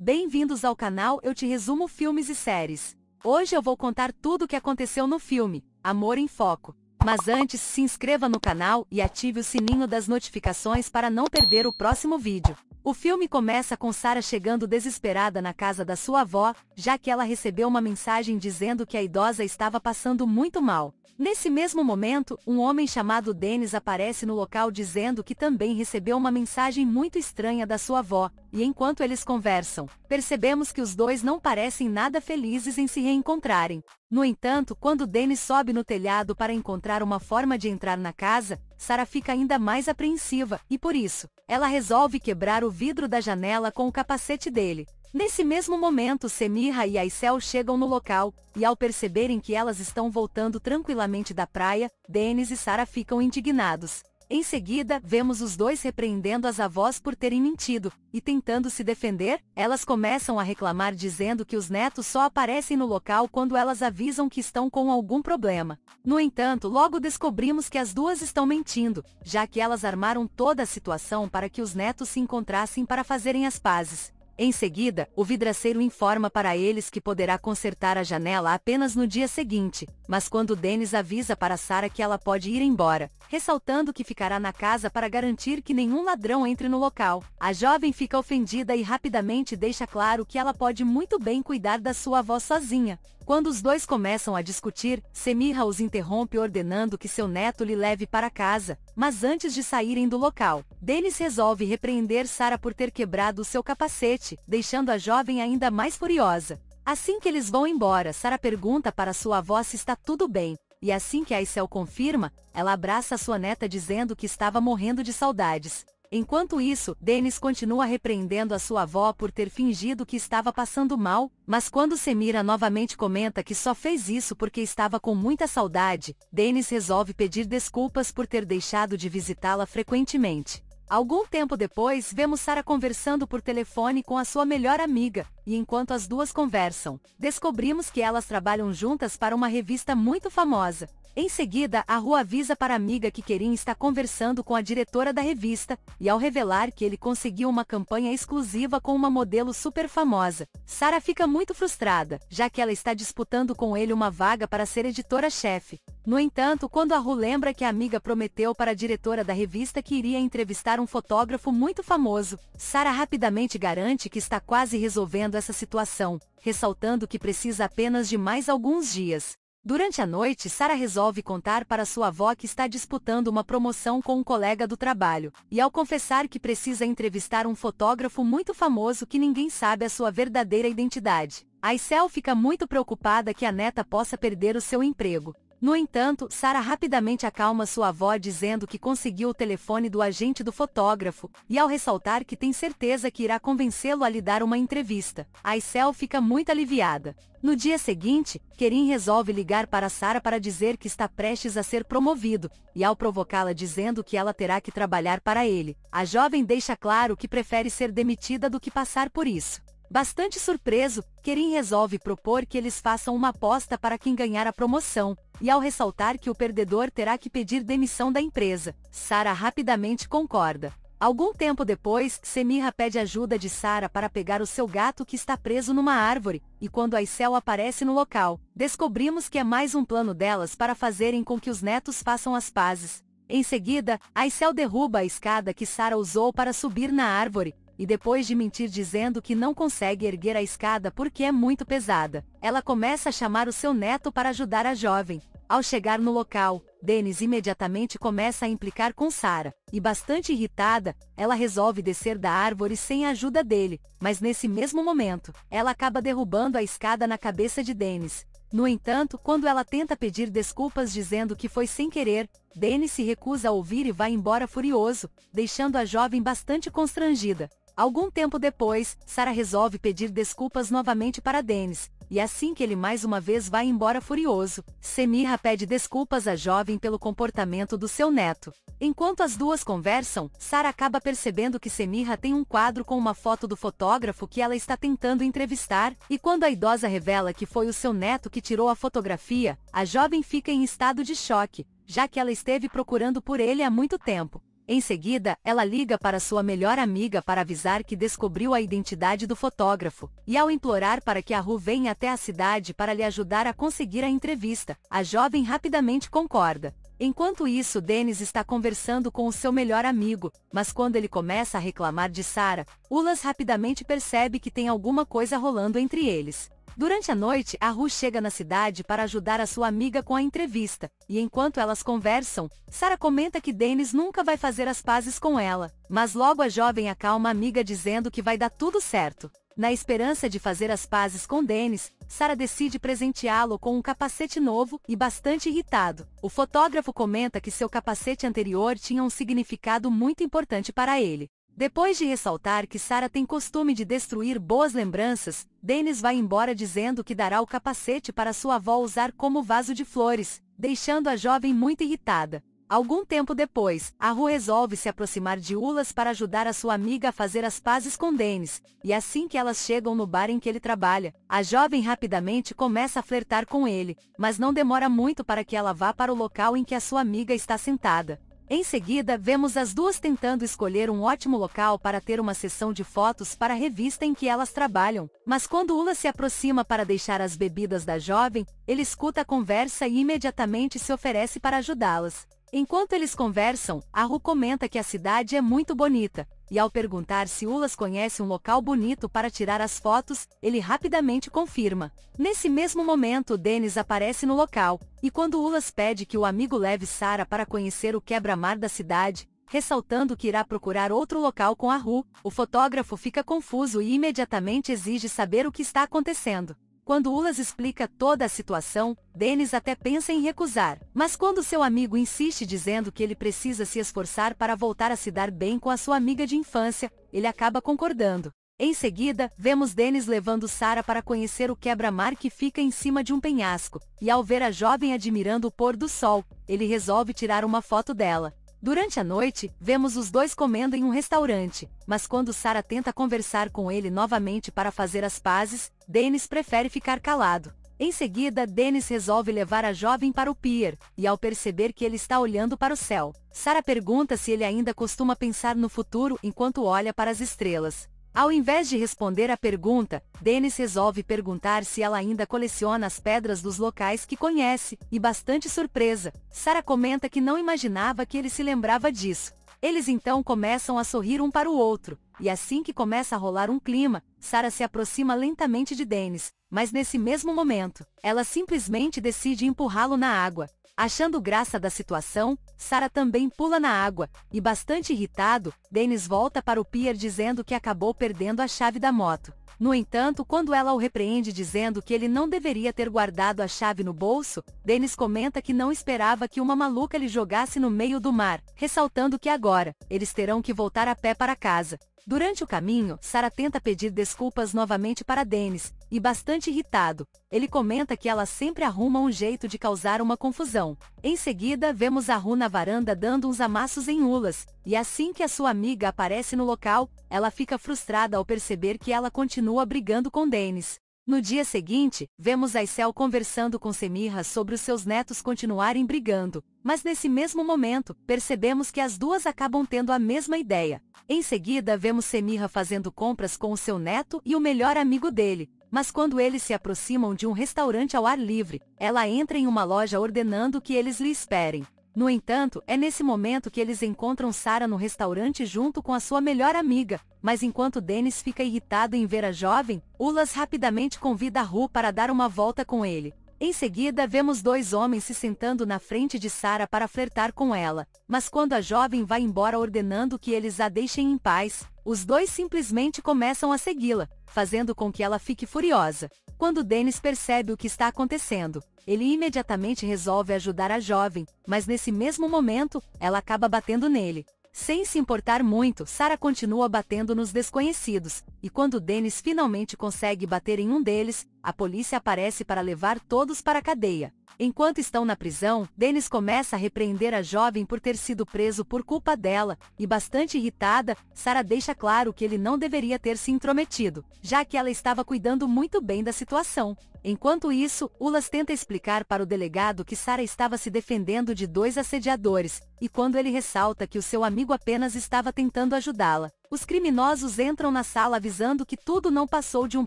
Bem-vindos ao canal Eu Te Resumo Filmes e Séries. Hoje eu vou contar tudo o que aconteceu no filme, Amor em Foco. Mas antes, se inscreva no canal e ative o sininho das notificações para não perder o próximo vídeo. O filme começa com Sarah chegando desesperada na casa da sua avó, já que ela recebeu uma mensagem dizendo que a idosa estava passando muito mal. Nesse mesmo momento, um homem chamado Dennis aparece no local dizendo que também recebeu uma mensagem muito estranha da sua avó, e enquanto eles conversam, percebemos que os dois não parecem nada felizes em se reencontrarem. No entanto, quando Dennis sobe no telhado para encontrar uma forma de entrar na casa, Sarah fica ainda mais apreensiva, e por isso, ela resolve quebrar o vidro da janela com o capacete dele. Nesse mesmo momento Semirra e Aicel chegam no local, e ao perceberem que elas estão voltando tranquilamente da praia, Denis e Sara ficam indignados. Em seguida, vemos os dois repreendendo as avós por terem mentido, e tentando se defender, elas começam a reclamar dizendo que os netos só aparecem no local quando elas avisam que estão com algum problema. No entanto, logo descobrimos que as duas estão mentindo, já que elas armaram toda a situação para que os netos se encontrassem para fazerem as pazes. Em seguida, o vidraceiro informa para eles que poderá consertar a janela apenas no dia seguinte, mas quando Dennis avisa para Sarah que ela pode ir embora, ressaltando que ficará na casa para garantir que nenhum ladrão entre no local, a jovem fica ofendida e rapidamente deixa claro que ela pode muito bem cuidar da sua avó sozinha, quando os dois começam a discutir, Semirra os interrompe ordenando que seu neto lhe leve para casa, mas antes de saírem do local, Dennis resolve repreender Sara por ter quebrado seu capacete, deixando a jovem ainda mais furiosa. Assim que eles vão embora, Sara pergunta para sua avó se está tudo bem, e assim que Aisel confirma, ela abraça sua neta dizendo que estava morrendo de saudades. Enquanto isso, Dennis continua repreendendo a sua avó por ter fingido que estava passando mal, mas quando Semira novamente comenta que só fez isso porque estava com muita saudade, Dennis resolve pedir desculpas por ter deixado de visitá-la frequentemente. Algum tempo depois, vemos Sara conversando por telefone com a sua melhor amiga, e enquanto as duas conversam, descobrimos que elas trabalham juntas para uma revista muito famosa. Em seguida, a rua avisa para a amiga que Kerim está conversando com a diretora da revista, e ao revelar que ele conseguiu uma campanha exclusiva com uma modelo super famosa, Sara fica muito frustrada, já que ela está disputando com ele uma vaga para ser editora-chefe. No entanto, quando a Ru lembra que a amiga prometeu para a diretora da revista que iria entrevistar um fotógrafo muito famoso, Sara rapidamente garante que está quase resolvendo essa situação, ressaltando que precisa apenas de mais alguns dias. Durante a noite, Sara resolve contar para sua avó que está disputando uma promoção com um colega do trabalho, e ao confessar que precisa entrevistar um fotógrafo muito famoso que ninguém sabe a sua verdadeira identidade. Aisel fica muito preocupada que a neta possa perder o seu emprego, no entanto, Sara rapidamente acalma sua avó dizendo que conseguiu o telefone do agente do fotógrafo, e ao ressaltar que tem certeza que irá convencê-lo a lhe dar uma entrevista, Aisel fica muito aliviada. No dia seguinte, Kerim resolve ligar para Sara para dizer que está prestes a ser promovido, e ao provocá-la dizendo que ela terá que trabalhar para ele, a jovem deixa claro que prefere ser demitida do que passar por isso. Bastante surpreso, Kerim resolve propor que eles façam uma aposta para quem ganhar a promoção, e ao ressaltar que o perdedor terá que pedir demissão da empresa, Sara rapidamente concorda. Algum tempo depois, Semirra pede ajuda de Sara para pegar o seu gato que está preso numa árvore, e quando Aicel aparece no local, descobrimos que é mais um plano delas para fazerem com que os netos façam as pazes. Em seguida, Aicel derruba a escada que Sara usou para subir na árvore, e depois de mentir dizendo que não consegue erguer a escada porque é muito pesada, ela começa a chamar o seu neto para ajudar a jovem. Ao chegar no local, Dennis imediatamente começa a implicar com Sarah, e bastante irritada, ela resolve descer da árvore sem a ajuda dele, mas nesse mesmo momento, ela acaba derrubando a escada na cabeça de Dennis. No entanto, quando ela tenta pedir desculpas dizendo que foi sem querer, Dennis se recusa a ouvir e vai embora furioso, deixando a jovem bastante constrangida. Algum tempo depois, Sarah resolve pedir desculpas novamente para Dennis, e assim que ele mais uma vez vai embora furioso, Semirra pede desculpas à jovem pelo comportamento do seu neto. Enquanto as duas conversam, Sarah acaba percebendo que Semirra tem um quadro com uma foto do fotógrafo que ela está tentando entrevistar, e quando a idosa revela que foi o seu neto que tirou a fotografia, a jovem fica em estado de choque, já que ela esteve procurando por ele há muito tempo. Em seguida, ela liga para sua melhor amiga para avisar que descobriu a identidade do fotógrafo, e ao implorar para que a Ru venha até a cidade para lhe ajudar a conseguir a entrevista, a jovem rapidamente concorda. Enquanto isso, Dennis está conversando com o seu melhor amigo, mas quando ele começa a reclamar de Sarah, Ulas rapidamente percebe que tem alguma coisa rolando entre eles. Durante a noite, a Ru chega na cidade para ajudar a sua amiga com a entrevista, e enquanto elas conversam, Sara comenta que Dennis nunca vai fazer as pazes com ela, mas logo a jovem acalma a amiga dizendo que vai dar tudo certo. Na esperança de fazer as pazes com Dennis, Sara decide presenteá-lo com um capacete novo e bastante irritado. O fotógrafo comenta que seu capacete anterior tinha um significado muito importante para ele. Depois de ressaltar que Sara tem costume de destruir boas lembranças, Dennis vai embora dizendo que dará o capacete para sua avó usar como vaso de flores, deixando a jovem muito irritada. Algum tempo depois, a Ru resolve se aproximar de Ulas para ajudar a sua amiga a fazer as pazes com Dennis, e assim que elas chegam no bar em que ele trabalha, a jovem rapidamente começa a flertar com ele, mas não demora muito para que ela vá para o local em que a sua amiga está sentada. Em seguida, vemos as duas tentando escolher um ótimo local para ter uma sessão de fotos para a revista em que elas trabalham, mas quando Ula se aproxima para deixar as bebidas da jovem, ele escuta a conversa e imediatamente se oferece para ajudá-las. Enquanto eles conversam, Aru comenta que a cidade é muito bonita, e ao perguntar se Ulas conhece um local bonito para tirar as fotos, ele rapidamente confirma. Nesse mesmo momento Denis aparece no local, e quando Ulas pede que o amigo leve Sara para conhecer o quebra-mar da cidade, ressaltando que irá procurar outro local com Aru, o fotógrafo fica confuso e imediatamente exige saber o que está acontecendo. Quando Ulas explica toda a situação, Dennis até pensa em recusar. Mas quando seu amigo insiste dizendo que ele precisa se esforçar para voltar a se dar bem com a sua amiga de infância, ele acaba concordando. Em seguida, vemos Dennis levando Sara para conhecer o quebra-mar que fica em cima de um penhasco, e ao ver a jovem admirando o pôr do sol, ele resolve tirar uma foto dela. Durante a noite, vemos os dois comendo em um restaurante, mas quando Sarah tenta conversar com ele novamente para fazer as pazes, Dennis prefere ficar calado. Em seguida, Dennis resolve levar a jovem para o pier, e ao perceber que ele está olhando para o céu, Sarah pergunta se ele ainda costuma pensar no futuro enquanto olha para as estrelas. Ao invés de responder à pergunta, Dennis resolve perguntar se ela ainda coleciona as pedras dos locais que conhece, e bastante surpresa, Sarah comenta que não imaginava que ele se lembrava disso. Eles então começam a sorrir um para o outro, e assim que começa a rolar um clima, Sara se aproxima lentamente de Dennis, mas nesse mesmo momento, ela simplesmente decide empurrá-lo na água. Achando graça da situação, Sara também pula na água, e bastante irritado, Dennis volta para o pier dizendo que acabou perdendo a chave da moto. No entanto, quando ela o repreende dizendo que ele não deveria ter guardado a chave no bolso, Dennis comenta que não esperava que uma maluca lhe jogasse no meio do mar, ressaltando que agora, eles terão que voltar a pé para casa. Durante o caminho, Sara tenta pedir desculpas novamente para Dennis, e bastante irritado, ele comenta que ela sempre arruma um jeito de causar uma confusão. Em seguida, vemos a Ru na varanda dando uns amassos em Ulas, e assim que a sua amiga aparece no local, ela fica frustrada ao perceber que ela continua brigando com Dennis. No dia seguinte, vemos Aicel conversando com Semirra sobre os seus netos continuarem brigando, mas nesse mesmo momento, percebemos que as duas acabam tendo a mesma ideia. Em seguida, vemos Semirra fazendo compras com o seu neto e o melhor amigo dele, mas quando eles se aproximam de um restaurante ao ar livre, ela entra em uma loja ordenando que eles lhe esperem. No entanto, é nesse momento que eles encontram Sarah no restaurante junto com a sua melhor amiga, mas enquanto Dennis fica irritado em ver a jovem, Ulas rapidamente convida Ru para dar uma volta com ele, em seguida vemos dois homens se sentando na frente de Sara para flertar com ela, mas quando a jovem vai embora ordenando que eles a deixem em paz, os dois simplesmente começam a segui-la, fazendo com que ela fique furiosa. Quando Dennis percebe o que está acontecendo, ele imediatamente resolve ajudar a jovem, mas nesse mesmo momento, ela acaba batendo nele. Sem se importar muito, Sara continua batendo nos desconhecidos, e quando Dennis finalmente consegue bater em um deles, a polícia aparece para levar todos para a cadeia. Enquanto estão na prisão, Dennis começa a repreender a jovem por ter sido preso por culpa dela, e bastante irritada, Sara deixa claro que ele não deveria ter se intrometido, já que ela estava cuidando muito bem da situação. Enquanto isso, Ulas tenta explicar para o delegado que Sara estava se defendendo de dois assediadores, e quando ele ressalta que o seu amigo apenas estava tentando ajudá-la, os criminosos entram na sala avisando que tudo não passou de um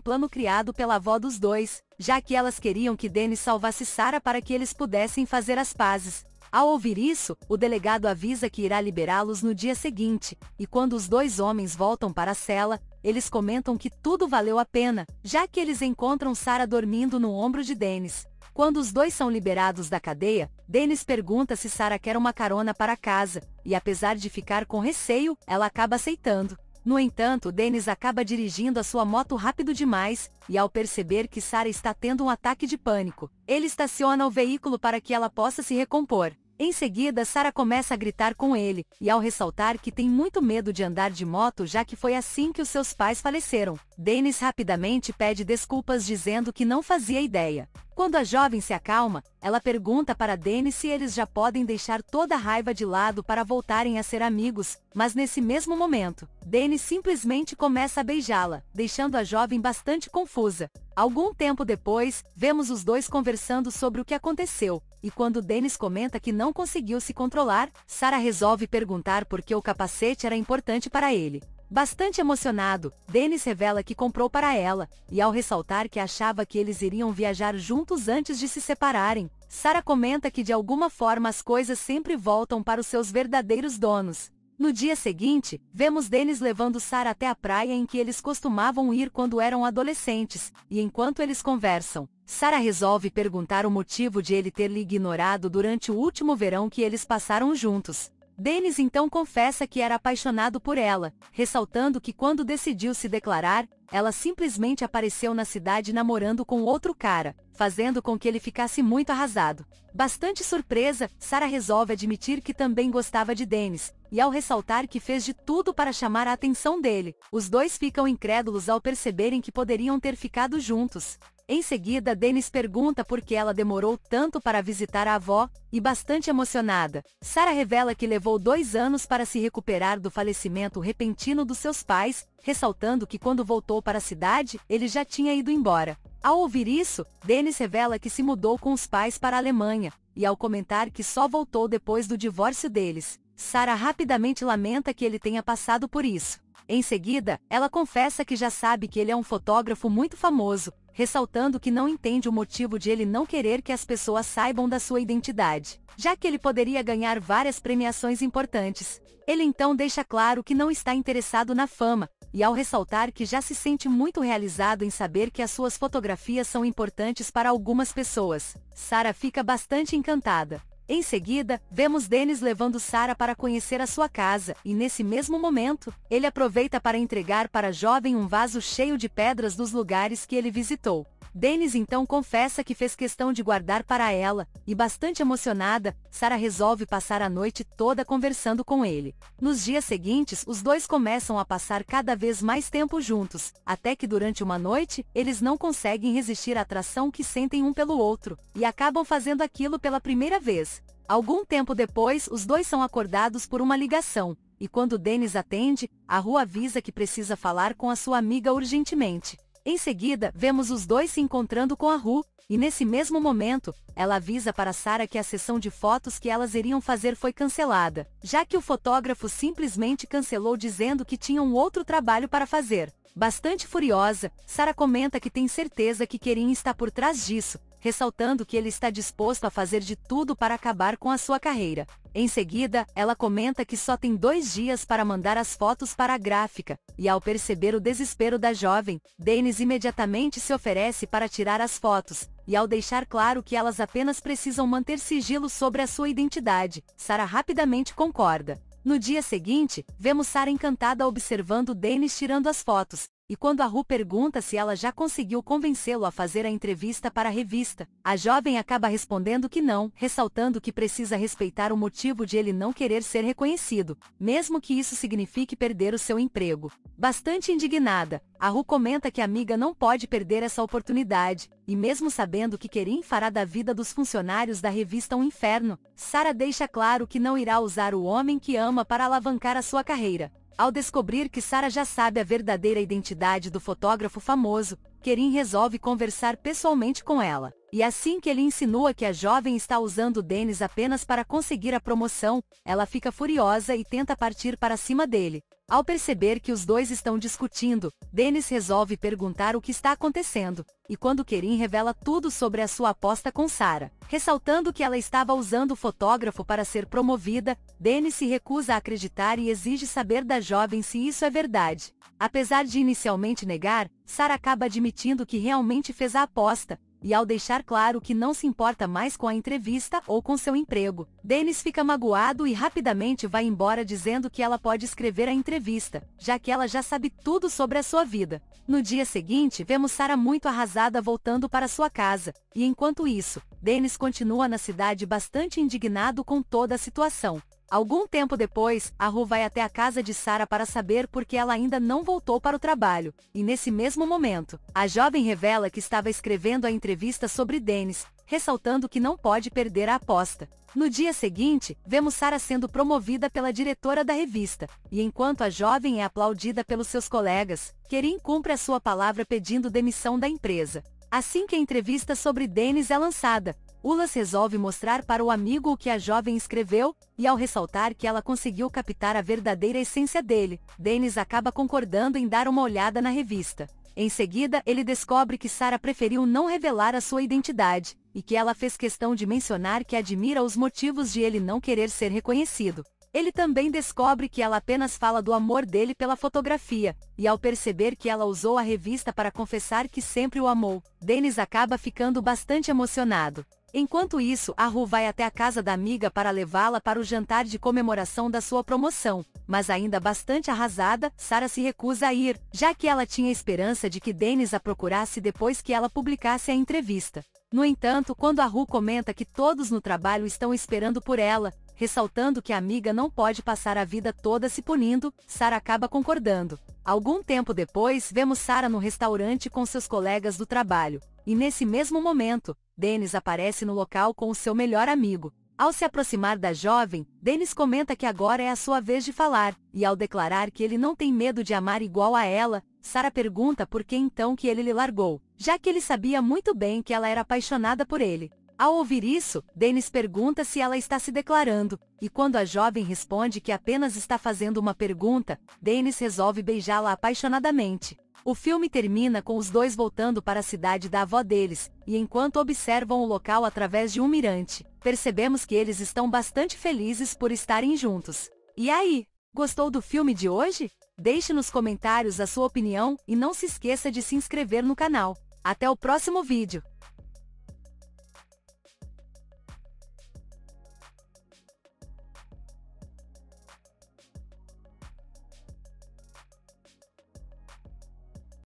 plano criado pela avó dos dois, já que elas queriam que Denis salvasse Sara para que eles pudessem fazer as pazes, ao ouvir isso, o delegado avisa que irá liberá-los no dia seguinte, e quando os dois homens voltam para a cela, eles comentam que tudo valeu a pena, já que eles encontram Sarah dormindo no ombro de Dennis. Quando os dois são liberados da cadeia, Dennis pergunta se Sarah quer uma carona para casa, e apesar de ficar com receio, ela acaba aceitando. No entanto, Dennis acaba dirigindo a sua moto rápido demais, e ao perceber que Sarah está tendo um ataque de pânico, ele estaciona o veículo para que ela possa se recompor. Em seguida, Sara começa a gritar com ele, e ao ressaltar que tem muito medo de andar de moto já que foi assim que os seus pais faleceram, Dennis rapidamente pede desculpas dizendo que não fazia ideia. Quando a jovem se acalma, ela pergunta para Dennis se eles já podem deixar toda a raiva de lado para voltarem a ser amigos, mas nesse mesmo momento, Dennis simplesmente começa a beijá-la, deixando a jovem bastante confusa. Algum tempo depois, vemos os dois conversando sobre o que aconteceu, e quando Dennis comenta que não conseguiu se controlar, Sarah resolve perguntar por que o capacete era importante para ele. Bastante emocionado, Dennis revela que comprou para ela, e ao ressaltar que achava que eles iriam viajar juntos antes de se separarem, Sarah comenta que de alguma forma as coisas sempre voltam para os seus verdadeiros donos, no dia seguinte, vemos Dennis levando Sarah até a praia em que eles costumavam ir quando eram adolescentes, e enquanto eles conversam, Sarah resolve perguntar o motivo de ele ter lhe ignorado durante o último verão que eles passaram juntos. Denis então confessa que era apaixonado por ela, ressaltando que quando decidiu se declarar, ela simplesmente apareceu na cidade namorando com outro cara, fazendo com que ele ficasse muito arrasado. Bastante surpresa, Sara resolve admitir que também gostava de Dennis, e ao ressaltar que fez de tudo para chamar a atenção dele, os dois ficam incrédulos ao perceberem que poderiam ter ficado juntos. Em seguida, Dennis pergunta por que ela demorou tanto para visitar a avó, e bastante emocionada, Sarah revela que levou dois anos para se recuperar do falecimento repentino dos seus pais, ressaltando que quando voltou para a cidade, ele já tinha ido embora. Ao ouvir isso, Dennis revela que se mudou com os pais para a Alemanha, e ao comentar que só voltou depois do divórcio deles, Sarah rapidamente lamenta que ele tenha passado por isso. Em seguida, ela confessa que já sabe que ele é um fotógrafo muito famoso, ressaltando que não entende o motivo de ele não querer que as pessoas saibam da sua identidade, já que ele poderia ganhar várias premiações importantes. Ele então deixa claro que não está interessado na fama, e ao ressaltar que já se sente muito realizado em saber que as suas fotografias são importantes para algumas pessoas, Sara fica bastante encantada. Em seguida, vemos Dennis levando Sarah para conhecer a sua casa, e nesse mesmo momento, ele aproveita para entregar para a jovem um vaso cheio de pedras dos lugares que ele visitou. Dennis então confessa que fez questão de guardar para ela, e bastante emocionada, Sarah resolve passar a noite toda conversando com ele. Nos dias seguintes, os dois começam a passar cada vez mais tempo juntos, até que durante uma noite, eles não conseguem resistir à atração que sentem um pelo outro, e acabam fazendo aquilo pela primeira vez. Algum tempo depois, os dois são acordados por uma ligação, e quando Dennis atende, a rua avisa que precisa falar com a sua amiga urgentemente. Em seguida, vemos os dois se encontrando com a Ru, e nesse mesmo momento, ela avisa para Sara que a sessão de fotos que elas iriam fazer foi cancelada, já que o fotógrafo simplesmente cancelou dizendo que tinha um outro trabalho para fazer. Bastante furiosa, Sara comenta que tem certeza que Kerin está por trás disso, ressaltando que ele está disposto a fazer de tudo para acabar com a sua carreira. Em seguida, ela comenta que só tem dois dias para mandar as fotos para a gráfica, e ao perceber o desespero da jovem, Dennis imediatamente se oferece para tirar as fotos, e ao deixar claro que elas apenas precisam manter sigilo sobre a sua identidade, Sarah rapidamente concorda. No dia seguinte, vemos Sarah encantada observando Dennis tirando as fotos, e quando a Ru pergunta se ela já conseguiu convencê-lo a fazer a entrevista para a revista, a jovem acaba respondendo que não, ressaltando que precisa respeitar o motivo de ele não querer ser reconhecido, mesmo que isso signifique perder o seu emprego. Bastante indignada, a Ru comenta que a amiga não pode perder essa oportunidade, e mesmo sabendo que Kerim fará da vida dos funcionários da revista um inferno, Sara deixa claro que não irá usar o homem que ama para alavancar a sua carreira. Ao descobrir que Sara já sabe a verdadeira identidade do fotógrafo famoso, Kerin resolve conversar pessoalmente com ela. E assim que ele insinua que a jovem está usando Dennis apenas para conseguir a promoção, ela fica furiosa e tenta partir para cima dele. Ao perceber que os dois estão discutindo, Dennis resolve perguntar o que está acontecendo, e quando Kerin revela tudo sobre a sua aposta com Sara, ressaltando que ela estava usando o fotógrafo para ser promovida, Dennis se recusa a acreditar e exige saber da jovem se isso é verdade. Apesar de inicialmente negar, Sara acaba admitindo que realmente fez a aposta, e ao deixar claro que não se importa mais com a entrevista ou com seu emprego, Dennis fica magoado e rapidamente vai embora dizendo que ela pode escrever a entrevista, já que ela já sabe tudo sobre a sua vida. No dia seguinte, vemos Sarah muito arrasada voltando para sua casa, e enquanto isso, Dennis continua na cidade bastante indignado com toda a situação. Algum tempo depois, Ru vai até a casa de Sara para saber por que ela ainda não voltou para o trabalho, e nesse mesmo momento, a jovem revela que estava escrevendo a entrevista sobre Dennis, ressaltando que não pode perder a aposta. No dia seguinte, vemos Sara sendo promovida pela diretora da revista, e enquanto a jovem é aplaudida pelos seus colegas, Kerim cumpre a sua palavra pedindo demissão da empresa. Assim que a entrevista sobre Dennis é lançada, Ulas resolve mostrar para o amigo o que a jovem escreveu, e ao ressaltar que ela conseguiu captar a verdadeira essência dele, Dennis acaba concordando em dar uma olhada na revista. Em seguida, ele descobre que Sarah preferiu não revelar a sua identidade, e que ela fez questão de mencionar que admira os motivos de ele não querer ser reconhecido. Ele também descobre que ela apenas fala do amor dele pela fotografia, e ao perceber que ela usou a revista para confessar que sempre o amou, Dennis acaba ficando bastante emocionado. Enquanto isso, a Ru vai até a casa da amiga para levá-la para o jantar de comemoração da sua promoção, mas ainda bastante arrasada, Sara se recusa a ir, já que ela tinha esperança de que Dennis a procurasse depois que ela publicasse a entrevista. No entanto, quando a Ru comenta que todos no trabalho estão esperando por ela, ressaltando que a amiga não pode passar a vida toda se punindo, Sara acaba concordando. Algum tempo depois, vemos Sara no restaurante com seus colegas do trabalho. E nesse mesmo momento, Dennis aparece no local com o seu melhor amigo. Ao se aproximar da jovem, Dennis comenta que agora é a sua vez de falar, e ao declarar que ele não tem medo de amar igual a ela, Sara pergunta por que então que ele lhe largou, já que ele sabia muito bem que ela era apaixonada por ele. Ao ouvir isso, Dennis pergunta se ela está se declarando, e quando a jovem responde que apenas está fazendo uma pergunta, Dennis resolve beijá-la apaixonadamente. O filme termina com os dois voltando para a cidade da avó deles, e enquanto observam o local através de um mirante, percebemos que eles estão bastante felizes por estarem juntos. E aí, gostou do filme de hoje? Deixe nos comentários a sua opinião e não se esqueça de se inscrever no canal. Até o próximo vídeo!